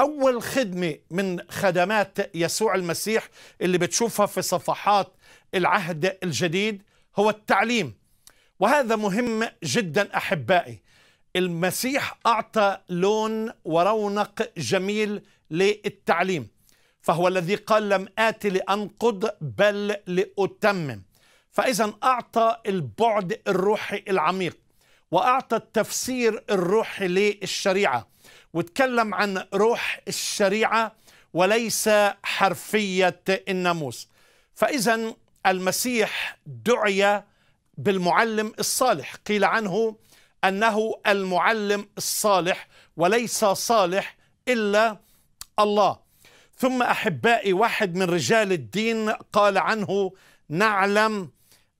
أول خدمة من خدمات يسوع المسيح اللي بتشوفها في صفحات العهد الجديد هو التعليم وهذا مهم جدا أحبائي المسيح أعطى لون ورونق جميل للتعليم فهو الذي قال لم آت لأنقض بل لأتمم فإذا أعطى البعد الروحي العميق وأعطى التفسير الروحي للشريعة وتكلم عن روح الشريعة وليس حرفية الناموس فإذا المسيح دعي بالمعلم الصالح قيل عنه أنه المعلم الصالح وليس صالح إلا الله ثم أحبائي واحد من رجال الدين قال عنه نعلم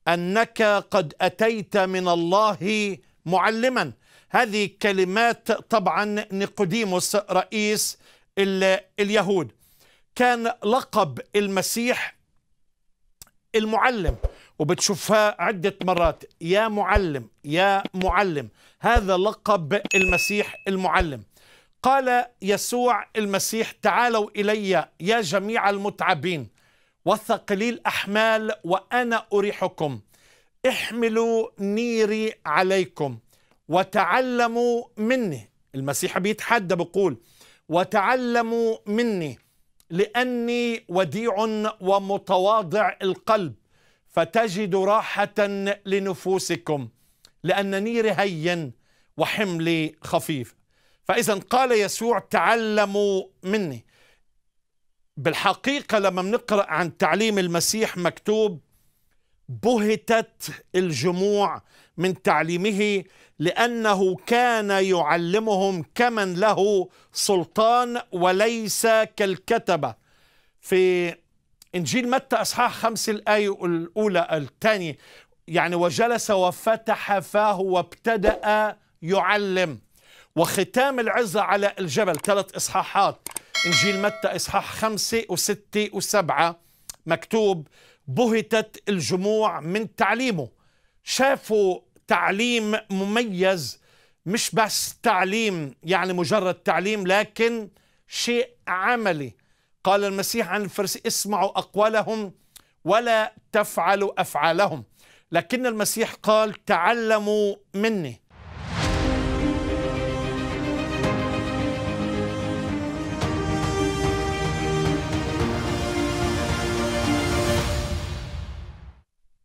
أنك قد أتيت من الله معلما هذه كلمات طبعا نيقوديموس رئيس اليهود كان لقب المسيح المعلم وبتشوفها عدة مرات يا معلم يا معلم هذا لقب المسيح المعلم قال يسوع المسيح تعالوا إلي يا جميع المتعبين والثقلي الأحمال وأنا أريحكم احملوا نيري عليكم وتعلموا مني المسيح بيتحدى بقول وتعلموا مني لاني وديع ومتواضع القلب فتجد راحه لنفوسكم لان نيري هين وحملي خفيف فاذا قال يسوع تعلموا مني بالحقيقه لما بنقرا عن تعليم المسيح مكتوب بهتت الجموع من تعليمه لانه كان يعلمهم كمن له سلطان وليس كالكتبه في انجيل متى اصحاح خمس الايه الاولى الثانيه يعني وجلس وفتح فاه وابتدا يعلم وختام العزة على الجبل ثلاث إصحاحات إنجيل متى إصحاح خمسة وستة وسبعة مكتوب بهتت الجموع من تعليمه شافوا تعليم مميز مش بس تعليم يعني مجرد تعليم لكن شيء عملي قال المسيح عن الفرس اسمعوا أقوالهم ولا تفعلوا أفعالهم لكن المسيح قال تعلموا مني